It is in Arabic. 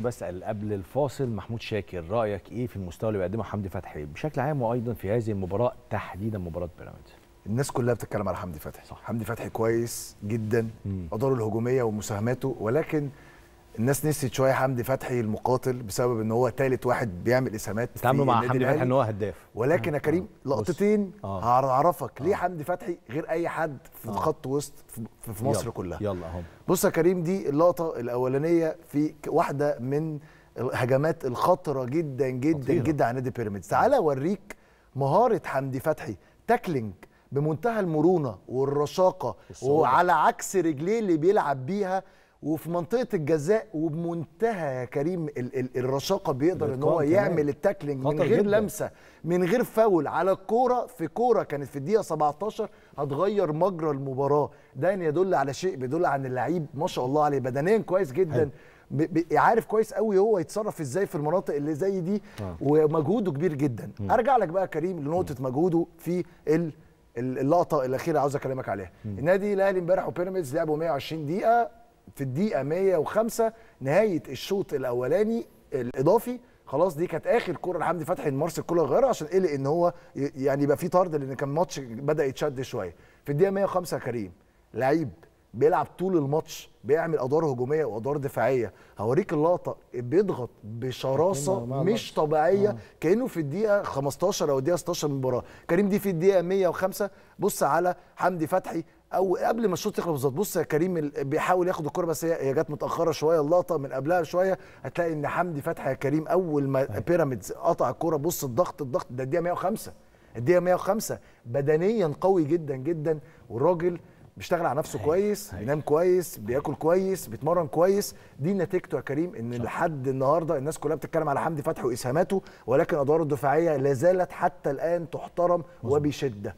بسال قبل الفاصل محمود شاكر رايك ايه في المستوى اللي بيقدمه حمدي فتحي بشكل عام وايضا في هذه المباراه تحديدا مباراه بيراميدز الناس كلها بتتكلم على حمدي فتحي صح. حمدي فتحي كويس جدا اداره الهجوميه ومساهماته ولكن الناس نسيت شويه حمدي فتحي المقاتل بسبب ان هو ثالث واحد بيعمل اسهامات تعاملوا مع حمدي فتحي ان هو هداف ولكن يا كريم لقطتين آه. هعرفك ليه آه. حمدي فتحي غير اي حد في آه. خط وسط في مصر يلا كلها يلا هم بص يا كريم دي اللقطه الاولانيه في واحده من الهجمات الخطره جدا جدا خطيرة. جدا على نادي بيراميدز تعالى اوريك مهاره حمدي فتحي تاكلينج بمنتهى المرونه والرشاقه وعلى عكس رجليه اللي بيلعب بيها وفي منطقه الجزاء وبمنتهى يا كريم ال ال الرشاقه بيقدر ان هو يعمل التاكلينج من غير جداً. لمسه من غير فاول على الكوره في كوره كانت في الدقيقه 17 هتغير مجرى المباراه ده يدل على شيء بيدل عن اللعيب ما شاء الله عليه بدنيا كويس جدا عارف كويس قوي هو يتصرف ازاي في المناطق اللي زي دي آه. ومجهوده كبير جدا م. ارجع لك بقى كريم لنقطه مجهوده في اللقطه الاخيره عاوز اكلمك عليها النادي الاهلي امبارح وبيراميدز لعبوا 120 دقيقه في الدقيقه 105 نهايه الشوط الاولاني الاضافي خلاص دي كانت اخر كوره لحمدي فتحي مارسيل كولر غيرها عشان قلق ان هو يعني يبقى في طرد لان كان الماتش بدا يتشد شويه في الدقيقه 105 كريم لعيب بيلعب طول الماتش بيعمل ادوار هجوميه وادوار دفاعيه هوريك اللقطه بيضغط بشراسه مش طبيعيه آه. كانه في الدقيقه 15 او الدقيقه 16 من المباراه كريم دي في الدقيقه 105 بص على حمدي فتحي او قبل ما الشوط يخلص بالظبط بص يا كريم بيحاول ياخد الكره بس هي جت متاخره شويه اللقطه من قبلها شويه هتلاقي ان حمدي فتحي يا كريم اول ما أيوة. بيراميدز قطع الكره بص الضغط الضغط ده الدقيقه 105 الدقيقه 105 بدنيا قوي جدا جدا والراجل بيشتغل على نفسه هي. كويس هي. بينام كويس بياكل كويس بيتمرن كويس دي نتيجته يا كريم ان صح. لحد النهارده الناس كلها بتتكلم على حمدي فتحي واسهاماته ولكن ادواره الدفاعيه لا زالت حتى الان تحترم وبشده